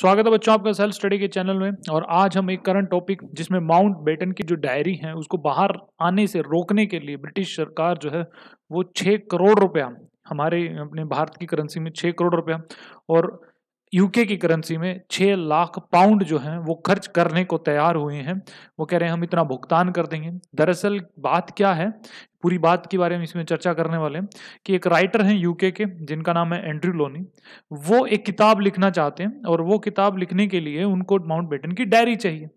स्वागत है बच्चों आपका सेल्फ स्टडी के चैनल में और आज हम एक करंट टॉपिक जिसमें माउंट बेटन की जो डायरी है उसको बाहर आने से रोकने के लिए ब्रिटिश सरकार जो है वो छः करोड़ रुपया हमारे अपने भारत की करेंसी में छः करोड़ रुपया और यूके की करेंसी में छः लाख पाउंड जो हैं वो खर्च करने को तैयार हुए हैं वो कह रहे हैं हम इतना भुगतान कर देंगे दरअसल बात क्या है पूरी बात के बारे में इसमें चर्चा करने वाले हैं कि एक राइटर हैं यूके के जिनका नाम है एंड्रयू लोनी वो एक किताब लिखना चाहते हैं और वो किताब लिखने के लिए उनको माउंट बेटन की डायरी चाहिए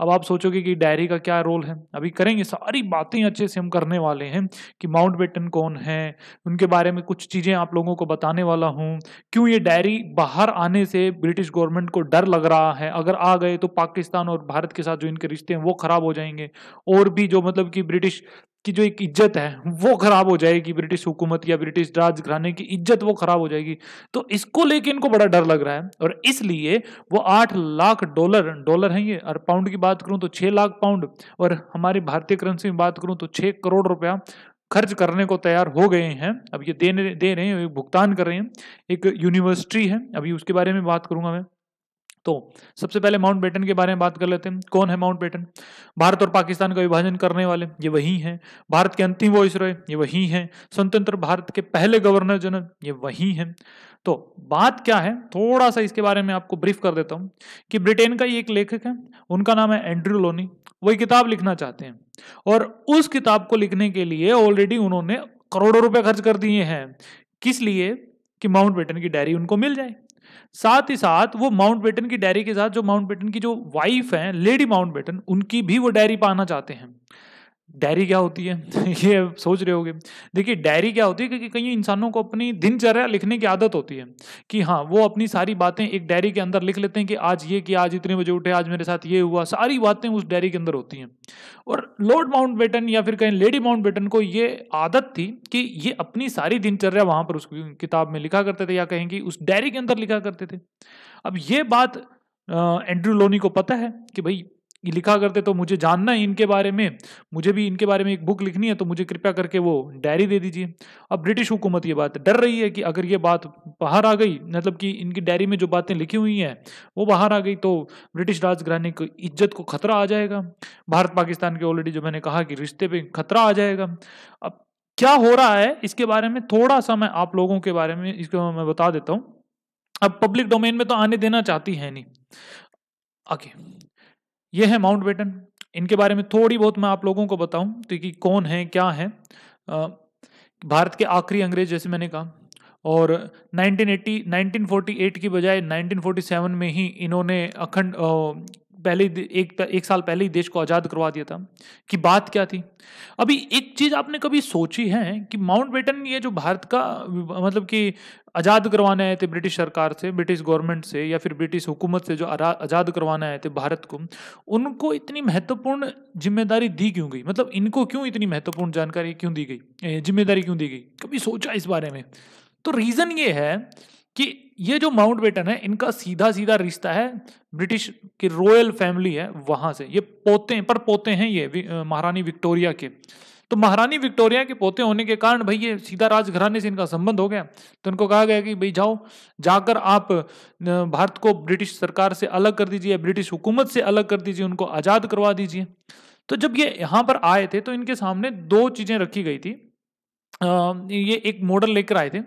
अब आप सोचोगे कि डायरी का क्या रोल है अभी करेंगे सारी बातें अच्छे से हम करने वाले हैं कि माउंट बेटन कौन है उनके बारे में कुछ चीज़ें आप लोगों को बताने वाला हूँ क्यों ये डायरी बाहर आने से ब्रिटिश गवर्नमेंट को डर लग रहा है अगर आ गए तो पाकिस्तान और भारत के साथ जो इनके रिश्ते हैं वो ख़राब हो जाएंगे और भी जो मतलब कि ब्रिटिश की जो एक इज्जत है वो खराब हो जाएगी ब्रिटिश हुकूमत या ब्रिटिश राज घराने की इज्जत वो खराब हो जाएगी तो इसको लेके इनको बड़ा डर लग रहा है और इसलिए वो आठ लाख डॉलर डॉलर है ये और पाउंड की बात करूँ तो छः लाख पाउंड और हमारी भारतीय करेंसी में बात करूँ तो छः करोड़ रुपया खर्च करने को तैयार हो गए हैं अब ये देने दे रहे हैं भुगतान कर रहे हैं एक यूनिवर्सिटी है अभी उसके बारे में बात करूंगा मैं तो सबसे पहले माउंट बेटन के बारे में बात कर लेते हैं कौन है माउंट बेटन भारत और पाकिस्तान का विभाजन करने वाले ये वही हैं भारत के अंतिम वॉइस रॉय ये वही हैं स्वतंत्र भारत के पहले गवर्नर जनरल ये वही हैं तो बात क्या है थोड़ा सा इसके बारे में आपको ब्रीफ कर देता हूँ कि ब्रिटेन का ये एक लेखक है उनका नाम है एंड्रू लोनी वो किताब लिखना चाहते हैं और उस किताब को लिखने के लिए ऑलरेडी उन्होंने करोड़ों रुपए खर्च कर दिए हैं किस लिए कि माउंट बेटन की डायरी उनको मिल जाए साथ ही साथ वो माउंट बेटन की डायरी के साथ जो माउंट बेटन की जो वाइफ है लेडी माउंट बेटन उनकी भी वो डायरी पाना चाहते हैं डायरी क्या होती है ये सोच रहे होगे देखिए डायरी क्या होती है क्योंकि कई इंसानों को अपनी दिनचर्या लिखने की आदत होती है कि हाँ वो अपनी सारी बातें एक डायरी के अंदर लिख लेते हैं कि आज ये किया आज इतने बजे उठे आज मेरे साथ ये हुआ सारी बातें उस डायरी के अंदर होती हैं और लॉर्ड माउंट बेटन या फिर कहीं लेडी माउंट बेटन को ये आदत थी कि ये अपनी सारी दिनचर्या वहाँ पर उस किताब में लिखा करते थे या कहें कि उस डायरी के अंदर लिखा करते थे अब ये बात एंड्रू लोनी को पता है कि भाई लिखा करते तो मुझे जानना है इनके बारे में मुझे भी इनके बारे में एक बुक लिखनी है तो मुझे कृपया करके वो डायरी दे दीजिए अब ब्रिटिश हुकूमत ये बात डर रही है कि अगर ये बात बाहर आ गई मतलब कि इनकी डायरी में जो बातें लिखी हुई हैं वो बाहर आ गई तो ब्रिटिश राजघराने की इज्जत को खतरा आ जाएगा भारत पाकिस्तान के ऑलरेडी जो मैंने कहा कि रिश्ते पर खतरा आ जाएगा अब क्या हो रहा है इसके बारे में थोड़ा सा मैं आप लोगों के बारे में इसको मैं बता देता हूँ अब पब्लिक डोमेन में तो आने देना चाहती है नहीं ओके okay. ये है माउंट बेटन इनके बारे में थोड़ी बहुत मैं आप लोगों को बताऊं तो कि कौन है क्या है भारत के आखिरी अंग्रेज जैसे मैंने कहा और 1980 1948 की बजाय 1947 में ही इन्होंने अखंड पहले एक एक साल पहले ही देश को आज़ाद करवा दिया था कि बात क्या थी अभी एक चीज़ आपने कभी सोची है कि माउंट बेटन ये जो भारत का मतलब कि आज़ाद करवाने आए थे ब्रिटिश सरकार से ब्रिटिश गवर्नमेंट से या फिर ब्रिटिश हुकूमत से जो आज़ाद करवाने आए थे भारत को उनको इतनी महत्वपूर्ण जिम्मेदारी दी क्यों गई मतलब इनको क्यों इतनी महत्वपूर्ण जानकारी क्यों दी गई जिम्मेदारी क्यों दी गई कभी सोचा इस बारे में तो रीज़न ये है कि ये जो माउंट बेटन है इनका सीधा सीधा रिश्ता है ब्रिटिश की रॉयल फैमिली है वहां से ये पोते पर पोते हैं ये महारानी विक्टोरिया के तो महारानी विक्टोरिया के पोते होने के कारण भाई ये सीधा राजघराने से इनका संबंध हो गया तो इनको कहा गया कि भाई जाओ जाकर आप भारत को ब्रिटिश सरकार से अलग कर दीजिए ब्रिटिश हुकूमत से अलग कर दीजिए उनको आज़ाद करवा दीजिए तो जब ये यहाँ पर आए थे तो इनके सामने दो चीज़ें रखी गई थी ये एक मॉडल लेकर आए थे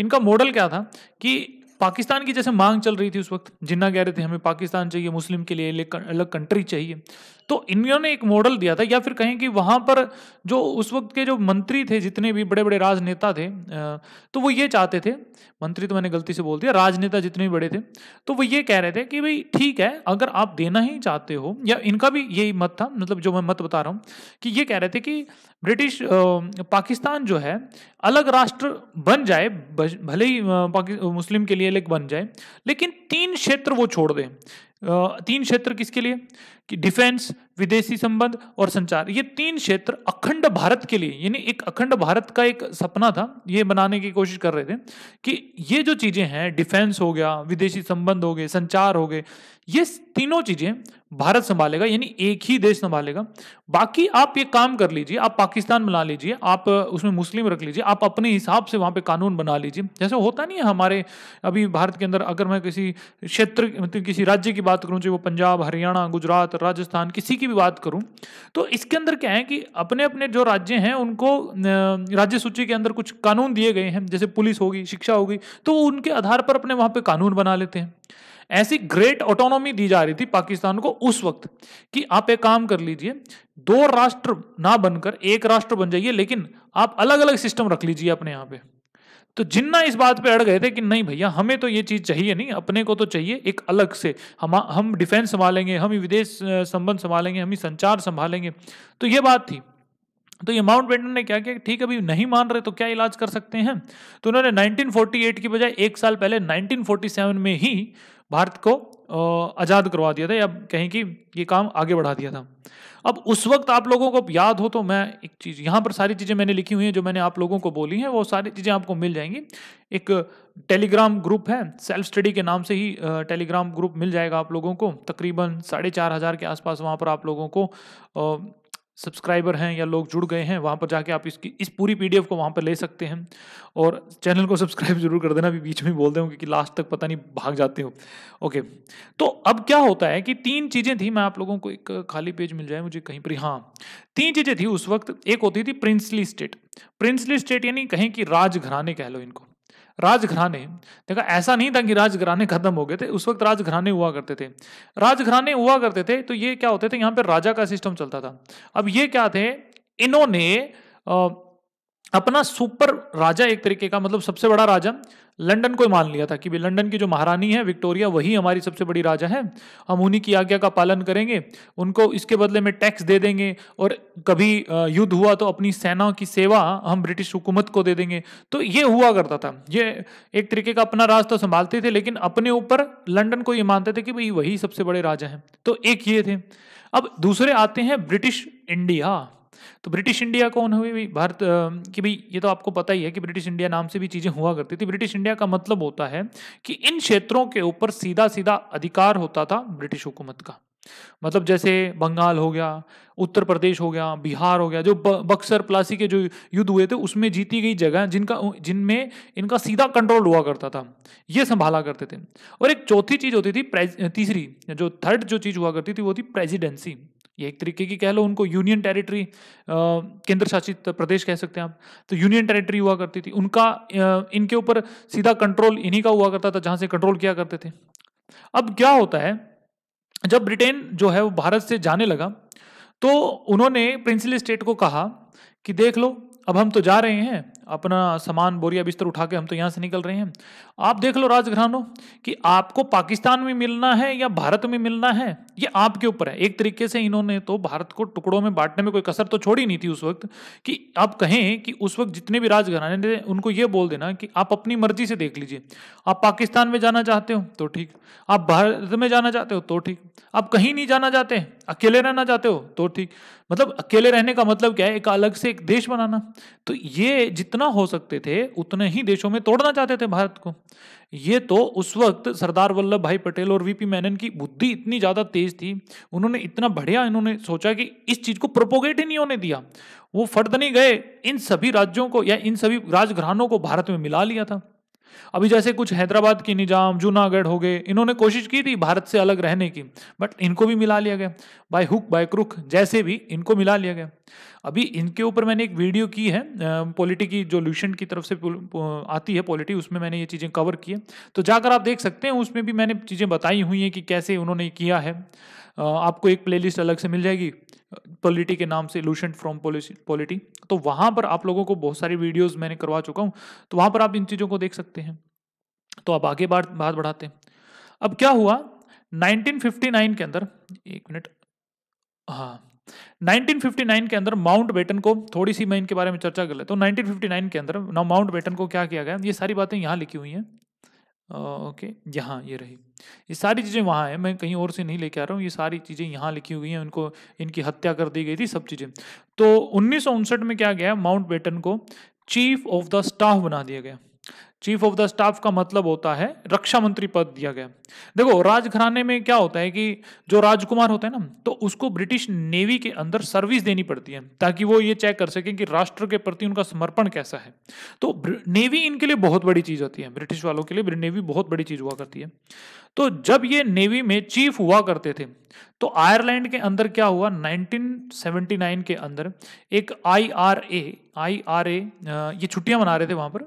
इनका मॉडल क्या था कि पाकिस्तान की जैसे मांग चल रही थी उस वक्त जिन्ना कह रहे थे हमें पाकिस्तान चाहिए मुस्लिम के लिए अलग कंट्री चाहिए तो इन्होंने एक मॉडल दिया था या फिर कहें कि वहाँ पर जो उस वक्त के जो मंत्री थे जितने भी बड़े बड़े राजनेता थे तो वो ये चाहते थे मंत्री तो मैंने गलती से बोल दिया राजनेता जितने भी बड़े थे तो वो ये कह रहे थे कि भाई ठीक है अगर आप देना ही चाहते हो या इनका भी यही मत था मतलब जो मैं मत बता रहा हूँ कि ये कह रहे थे कि ब्रिटिश पाकिस्तान जो है अलग राष्ट्र बन जाए भले ही मुस्लिम के लिए अलग बन जाए लेकिन तीन क्षेत्र वो छोड़ दें तीन क्षेत्र किसके लिए कि डिफेंस विदेशी संबंध और संचार ये तीन क्षेत्र अखंड भारत के लिए यानी एक अखंड भारत का एक सपना था ये बनाने की कोशिश कर रहे थे कि ये जो चीज़ें हैं डिफेंस हो गया विदेशी संबंध हो गए संचार हो गए ये तीनों चीज़ें भारत संभालेगा यानी एक ही देश संभालेगा बाकी आप ये काम कर लीजिए आप पाकिस्तान बना लीजिए आप उसमें मुस्लिम रख लीजिए आप अपने हिसाब से वहाँ पे कानून बना लीजिए जैसे होता नहीं है हमारे अभी भारत के अंदर अगर मैं किसी क्षेत्र मतलब किसी राज्य की बात करूँ चाहे वो पंजाब हरियाणा गुजरात राजस्थान किसी की भी बात करूँ तो इसके अंदर क्या है कि अपने अपने जो राज्य हैं उनको राज्य सूची के अंदर कुछ कानून दिए गए हैं जैसे पुलिस होगी शिक्षा होगी तो उनके आधार पर अपने वहाँ पर कानून बना लेते हैं ऐसी ग्रेट ऑटोनॉमी दी जा रही थी पाकिस्तान को उस वक्त कि आप एक काम कर लीजिए दो राष्ट्र ना बनकर एक राष्ट्र बन जाइए लेकिन आप अलग अलग सिस्टम रख लीजिए अपने यहाँ पे तो जिन्ना इस बात पे अड़ गए थे कि नहीं भैया हमें तो ये चीज़ चाहिए नहीं अपने को तो चाहिए एक अलग से हम हम डिफेंस संभालेंगे हम ही विदेश संबंध संभालेंगे हम ही संचार संभालेंगे तो ये बात थी तो ये माउंट बेटन ने क्या किया ठीक अभी नहीं मान रहे तो क्या इलाज कर सकते हैं तो उन्होंने 1948 की बजाय एक साल पहले 1947 में ही भारत को आज़ाद करवा दिया था या कहें कि ये काम आगे बढ़ा दिया था अब उस वक्त आप लोगों को याद हो तो मैं एक चीज़ यहाँ पर सारी चीज़ें मैंने लिखी हुई हैं जो मैंने आप लोगों को बोली हैं वो सारी चीज़ें आपको मिल जाएंगी एक टेलीग्राम ग्रुप है सेल्फ स्टडी के नाम से ही टेलीग्राम ग्रुप मिल जाएगा आप लोगों को तकरीबन साढ़े चार हज़ार के आसपास वहाँ पर आप लोगों को सब्सक्राइबर हैं या लोग जुड़ गए हैं वहाँ पर जाके आप इसकी इस पूरी पीडीएफ को वहाँ पर ले सकते हैं और चैनल को सब्सक्राइब जरूर कर देना भी बीच में बोल दें क्योंकि लास्ट तक पता नहीं भाग जाते हो ओके तो अब क्या होता है कि तीन चीज़ें थी मैं आप लोगों को एक खाली पेज मिल जाए मुझे कहीं पर हाँ तीन चीज़ें थी उस वक्त एक होती थी प्रिंसली स्टेट प्रिंसली स्टेट यानी कहीं कि राजघराने कह लो इनको राजघराने देखा ऐसा नहीं था कि राजघराने खत्म हो गए थे उस वक्त राजघराने हुआ करते थे राजघराने हुआ करते थे तो ये क्या होते थे यहाँ पर राजा का सिस्टम चलता था अब ये क्या थे इन्होंने अपना सुपर राजा एक तरीके का मतलब सबसे बड़ा राजा लंदन को मान लिया था कि लंदन की जो महारानी है विक्टोरिया वही हमारी सबसे बड़ी राजा है हम उन्हीं की आज्ञा का पालन करेंगे उनको इसके बदले में टैक्स दे देंगे और कभी युद्ध हुआ तो अपनी सेना की सेवा हम ब्रिटिश हुकूमत को दे देंगे तो ये हुआ करता था ये एक तरीके का अपना राज तो संभालते थे लेकिन अपने ऊपर लंडन को ये मानते थे कि भाई वही सबसे बड़े राजा हैं तो एक ये थे अब दूसरे आते हैं ब्रिटिश इंडिया तो ब्रिटिश इंडिया कौन हुई भारत कि भाई ये तो आपको पता ही है कि ब्रिटिश इंडिया नाम से भी चीज़ें हुआ करती थी ब्रिटिश इंडिया का मतलब होता है कि इन क्षेत्रों के ऊपर सीधा सीधा अधिकार होता था ब्रिटिश हुकूमत का मतलब जैसे बंगाल हो गया उत्तर प्रदेश हो गया बिहार हो गया जो बक्सर प्लासी के जो युद्ध हुए थे उसमें जीती गई जगह जिनका जिनमें इनका सीधा कंट्रोल हुआ करता था ये संभाला करते थे और एक चौथी चीज़ होती थी तीसरी जो थर्ड जो चीज़ हुआ करती थी वो थी प्रेजिडेंसी ये एक तरीके की कह लो उनको यूनियन टेरिटरी केंद्र शासित प्रदेश कह सकते हैं आप तो यूनियन टेरिटरी हुआ करती थी उनका इनके ऊपर सीधा कंट्रोल इन्हीं का हुआ करता था जहां से कंट्रोल किया करते थे अब क्या होता है जब ब्रिटेन जो है वो भारत से जाने लगा तो उन्होंने प्रिंसली स्टेट को कहा कि देख लो अब हम तो जा रहे हैं अपना सामान बोरिया बिस्तर उठा के हम तो यहाँ से निकल रहे हैं आप देख लो राजघरानो कि आपको पाकिस्तान में मिलना है या भारत में मिलना है ये आपके ऊपर है एक तरीके से इन्होंने तो भारत को टुकड़ों में बांटने में कोई कसर तो छोड़ी नहीं थी उस वक्त कि आप कहें कि उस वक्त जितने भी राजघराने थे उनको ये बोल देना कि आप अपनी मर्जी से देख लीजिए आप पाकिस्तान में जाना चाहते हो तो ठीक आप भारत में जाना चाहते हो तो ठीक आप कहीं नहीं जाना चाहते अकेले रहना चाहते हो तो ठीक मतलब अकेले रहने का मतलब क्या है एक अलग से एक देश बनाना तो ये जितना जितना हो सकते थे उतने ही देशों में तोड़ना चाहते थे भारत को ये तो उस वक्त सरदार वल्लभ भाई पटेल और वीपी मैनन की बुद्धि इतनी ज़्यादा तेज थी उन्होंने इतना बढ़िया इन्होंने सोचा कि इस चीज़ को प्रोपोगेट ही नहीं होने दिया वो फर्द नहीं गए इन सभी राज्यों को या इन सभी राजघरानों को भारत में मिला लिया था अभी जैसे कुछ हैदराबाद के निजाम जूनागढ़ हो गए इन्होंने कोशिश की थी भारत से अलग रहने की बट इनको भी मिला लिया गया बाय हुक बाय क्रुक जैसे भी इनको मिला लिया गया अभी इनके ऊपर मैंने एक वीडियो की है पॉलिटी की जो ल्यूशन की तरफ से आती है पॉलिटी उसमें मैंने ये चीज़ें कवर की है तो जाकर आप देख सकते हैं उसमें भी मैंने चीज़ें बताई हुई हैं कि कैसे उन्होंने किया है आपको एक प्लेलिस्ट अलग से मिल जाएगी पॉलिटी के नाम से लूशन फ्रॉम पॉलिटी तो वहाँ पर आप लोगों को बहुत सारी वीडियोस मैंने करवा चुका हूँ तो वहाँ पर आप इन चीज़ों को देख सकते हैं तो आप आगे बात बात बढ़ाते हैं अब क्या हुआ 1959 के अंदर एक मिनट हाँ 1959 के अंदर माउंट बेटन को थोड़ी सी मैं इनके बारे में चर्चा कर लेता तो 1959 के अंदर ना माउंट बेटन को क्या किया गया ये सारी बातें यहाँ लिखी हुई हैं ओके यहाँ ये रही ये सारी चीज़ें वहाँ हैं मैं कहीं और से नहीं लेके आ रहा हूँ ये सारी चीज़ें यहाँ लिखी हुई हैं उनको इनकी हत्या कर दी गई थी सब चीज़ें तो उन्नीस में क्या गया माउंट बेटन को चीफ ऑफ द स्टाफ बना दिया गया चीफ ऑफ द स्टाफ का मतलब होता है रक्षा मंत्री पद दिया गया देखो राजघराने में क्या होता है कि जो राजकुमार होता है ना तो उसको ब्रिटिश नेवी के अंदर सर्विस देनी पड़ती है ताकि वो ये चेक कर सकें कि राष्ट्र के प्रति उनका समर्पण कैसा है तो नेवी इनके लिए बहुत बड़ी चीज़ होती है ब्रिटिश वालों के लिए नेवी बहुत बड़ी चीज़ हुआ करती है तो जब ये नेवी में चीफ हुआ करते थे तो आयरलैंड के अंदर क्या हुआ 1979 के अंदर एक आईआरए आईआरए ये छुट्टियां मना रहे थे वहां पर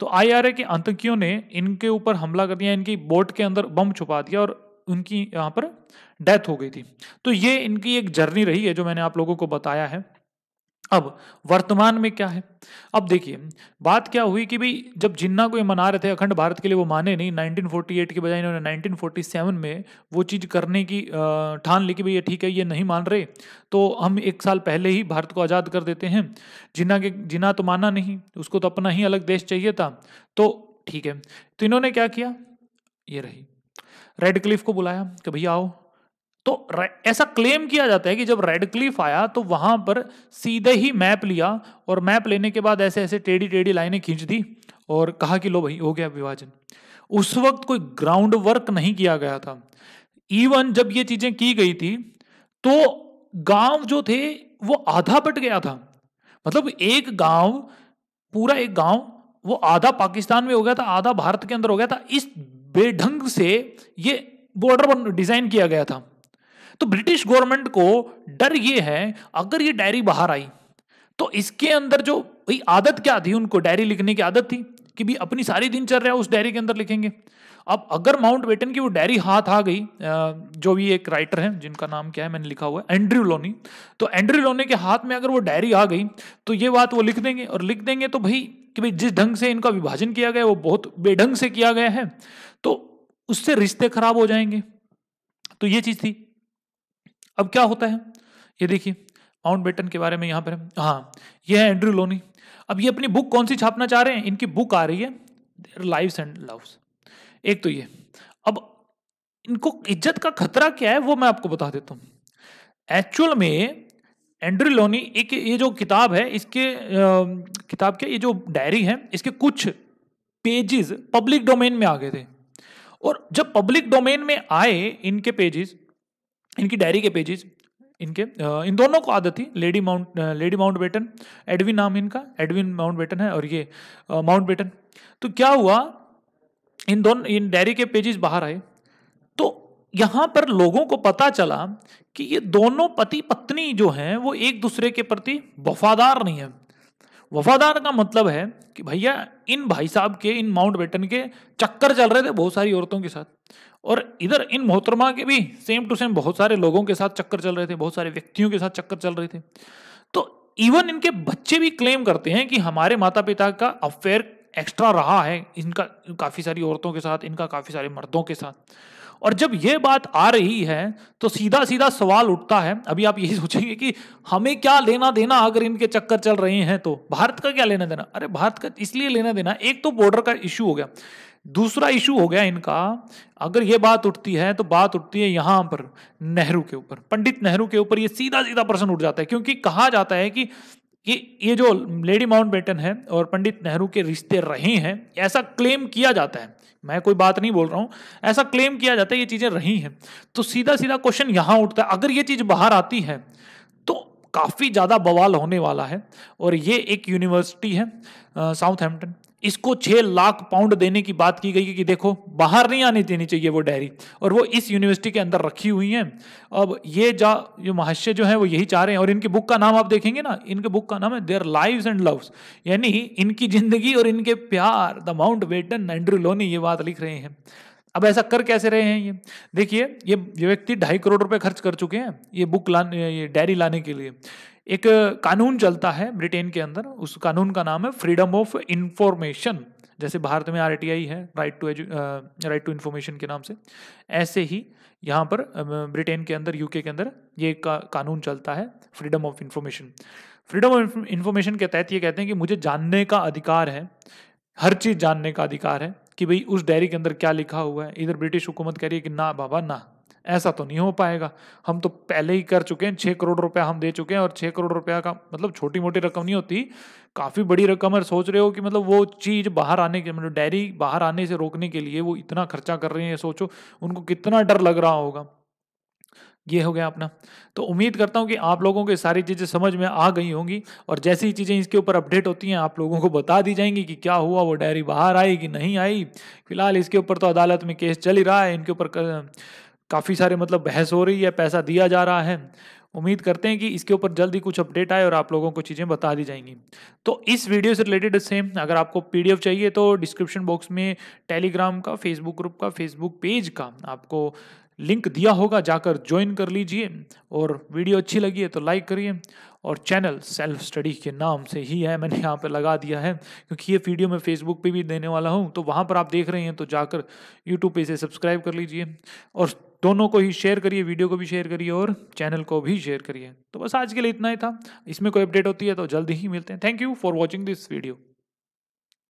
तो आईआरए के आतंकियों ने इनके ऊपर हमला कर दिया इनकी बोट के अंदर बम छुपा दिया और उनकी यहाँ पर डेथ हो गई थी तो ये इनकी एक जर्नी रही है जो मैंने आप लोगों को बताया है अब वर्तमान में क्या है अब देखिए बात क्या हुई कि भाई जब जिन्ना को ये मना रहे थे अखंड भारत के लिए वो माने नहीं 1948 के बजाय इन्होंने 1947 में वो चीज़ करने की ठान ली कि भाई ये ठीक है ये नहीं मान रहे तो हम एक साल पहले ही भारत को आज़ाद कर देते हैं जिन्ना के जिन्ना तो माना नहीं उसको तो अपना ही अलग देश चाहिए था तो ठीक है तो इन्होंने क्या किया ये रही रेड क्लिफ को बुलाया कि भैया आओ तो ऐसा क्लेम किया जाता है कि जब रेडक्लिफ आया तो वहां पर सीधे ही मैप लिया और मैप लेने के बाद ऐसे ऐसे टेढ़ी टेढ़ी लाइनें खींच दी और कहा कि लो भाई हो गया विभाजन उस वक्त कोई ग्राउंड वर्क नहीं किया गया था इवन जब ये चीजें की गई थी तो गांव जो थे वो आधा बट गया था मतलब एक गांव पूरा एक गांव वो आधा पाकिस्तान में हो गया था आधा भारत के अंदर हो गया था इस बेढंग से ये बॉर्डर डिजाइन किया गया था तो ब्रिटिश गवर्नमेंट को डर ये है अगर ये डायरी बाहर आई तो इसके अंदर जो भाई आदत क्या थी उनको डायरी लिखने की आदत थी कि भी अपनी सारी दिनचर्या उस डायरी के अंदर लिखेंगे अब अगर माउंट बेटन की वो डायरी हाथ आ गई जो भी एक राइटर हैं जिनका नाम क्या है मैंने लिखा हुआ है एंड्रयू लोनी तो एंड्रयू लोनी के हाथ में अगर वो डायरी आ गई तो ये बात वो लिख देंगे और लिख देंगे तो भाई कि भाई जिस ढंग से इनका विभाजन किया गया वो बहुत बेढंग से किया गया है तो उससे रिश्ते खराब हो जाएंगे तो ये चीज़ थी अब क्या होता है ये देखिए माउंट बेटन के बारे में यहाँ पर हाँ ये है एंड्रू लोनी अब ये अपनी बुक कौन सी छापना चाह रहे हैं इनकी बुक आ रही है देर लाइव्स एंड लव्स एक तो ये अब इनको इज्जत का खतरा क्या है वो मैं आपको बता देता हूँ एक्चुअल में एंड्रू लोनी एक ये जो किताब है इसके आ, किताब के ये जो डायरी है इसके कुछ पेजेस पब्लिक डोमेन में आ गए थे और जब पब्लिक डोमेन में आए इनके पेजेस इनकी डायरी के पेजेस इनके इन दोनों को आदत थी Lady Mount Lady Mountbatten Edwina नाम इनका एडविन माउंट बेटन है और ये माउंट बेटन तो क्या हुआ इन दोनों इन डायरी के पेजेस बाहर आए तो यहाँ पर लोगों को पता चला कि ये दोनों पति पत्नी जो हैं वो एक दूसरे के प्रति वफादार नहीं है वफादार का मतलब है कि भैया इन भाई साहब के इन माउंट बेटन के चक्कर चल रहे थे बहुत सारी औरतों के साथ और इधर इन मोहतरमा के भी सेम टू सेम बहुत सारे लोगों के साथ चक्कर चल रहे थे बहुत सारे व्यक्तियों के साथ चक्कर चल रहे थे तो इवन इनके बच्चे भी क्लेम करते हैं कि हमारे माता पिता का अफेयर एक्स्ट्रा रहा है इनका काफ़ी सारी औरतों के साथ इनका काफ़ी सारे मर्दों के साथ और जब ये बात आ रही है तो सीधा सीधा सवाल उठता है अभी आप यही सोचेंगे कि हमें क्या लेना देना अगर इनके चक्कर चल रहे हैं तो भारत का क्या लेना देना अरे भारत का इसलिए लेना देना एक तो बॉर्डर का इशू हो गया दूसरा इशू हो गया इनका अगर ये बात उठती है तो बात उठती है यहाँ पर नेहरू के ऊपर पंडित नेहरू के ऊपर ये सीधा सीधा प्रश्न उठ जाता है क्योंकि कहा जाता है कि कि ये जो लेडी माउंट बेटन है और पंडित नेहरू के रिश्ते रहे हैं ऐसा क्लेम किया जाता है मैं कोई बात नहीं बोल रहा हूँ ऐसा क्लेम किया जाता है ये चीज़ें रही हैं तो सीधा सीधा क्वेश्चन यहाँ उठता है अगर ये चीज़ बाहर आती है तो काफ़ी ज़्यादा बवाल होने वाला है और ये एक यूनिवर्सिटी है साउथ हेम्पटन इसको छह लाख पाउंड देने की बात की गई कि देखो बाहर नहीं आने देनी चाहिए वो डायरी और वो इस यूनिवर्सिटी के अंदर रखी हुई है अब ये जा जो महाशय जो है वो यही चाह रहे हैं और इनके बुक का नाम आप देखेंगे ना इनके बुक का नाम है देयर लाइव एंड लव्स यानी इनकी ज़िंदगी और इनके प्यार the Mountbatten Andrew Lownie ये बात लिख रहे हैं अब ऐसा कर कैसे रहे हैं ये देखिए ये व्यक्ति ढाई करोड़ रुपए खर्च कर चुके हैं ये बुक लाने ये डायरी लाने के लिए एक कानून चलता है ब्रिटेन के अंदर उस कानून का नाम है फ्रीडम ऑफ इंफॉर्मेशन जैसे भारत में आर है right to edu right to information के नाम से ऐसे ही यहाँ पर ब्रिटेन के अंदर यूके के अंदर ये का, कानून चलता है freedom of information freedom of information के तहत ये कहते हैं कि मुझे जानने का अधिकार है हर चीज़ जानने का अधिकार है कि भाई उस डायरी के अंदर क्या लिखा हुआ है इधर ब्रिटिश हुकूमत कह रही है कि ना बाबा ना ऐसा तो नहीं हो पाएगा हम तो पहले ही कर चुके हैं छः करोड़ रुपया हम दे चुके हैं और छः करोड़ रुपया का मतलब छोटी मोटी रकम नहीं होती काफ़ी बड़ी रकम है सोच रहे हो कि मतलब वो चीज़ बाहर आने के मतलब डायरी बाहर आने से रोकने के लिए वो इतना खर्चा कर रहे हैं सोचो उनको कितना डर लग रहा होगा ये हो गया अपना तो उम्मीद करता हूँ कि आप लोगों को सारी चीज़ें समझ में आ गई होंगी और जैसी ही चीज़ें इसके ऊपर अपडेट होती हैं आप लोगों को बता दी जाएंगी कि क्या हुआ वो डायरी बाहर आई कि नहीं आई फिलहाल इसके ऊपर तो अदालत में केस चल ही रहा है इनके ऊपर काफ़ी सारे मतलब बहस हो रही है पैसा दिया जा रहा है उम्मीद करते हैं कि इसके ऊपर जल्दी कुछ अपडेट आए और आप लोगों को चीज़ें बता दी जाएंगी तो इस वीडियो से रिलेटेड सेम अगर आपको पीडीएफ चाहिए तो डिस्क्रिप्शन बॉक्स में टेलीग्राम का फेसबुक ग्रुप का फेसबुक पेज का आपको लिंक दिया होगा जाकर ज्वाइन कर लीजिए और वीडियो अच्छी लगी है तो लाइक करिए और चैनल सेल्फ स्टडी के नाम से ही है मैंने यहाँ पर लगा दिया है क्योंकि ये वीडियो मैं फेसबुक पे भी देने वाला हूँ तो वहाँ पर आप देख रहे हैं तो जाकर यूट्यूब पे इसे सब्सक्राइब कर लीजिए और दोनों को ही शेयर करिए वीडियो को भी शेयर करिए और चैनल को भी शेयर करिए तो बस आज के लिए इतना ही था इसमें कोई अपडेट होती है तो जल्द ही मिलते हैं thank you for watching this video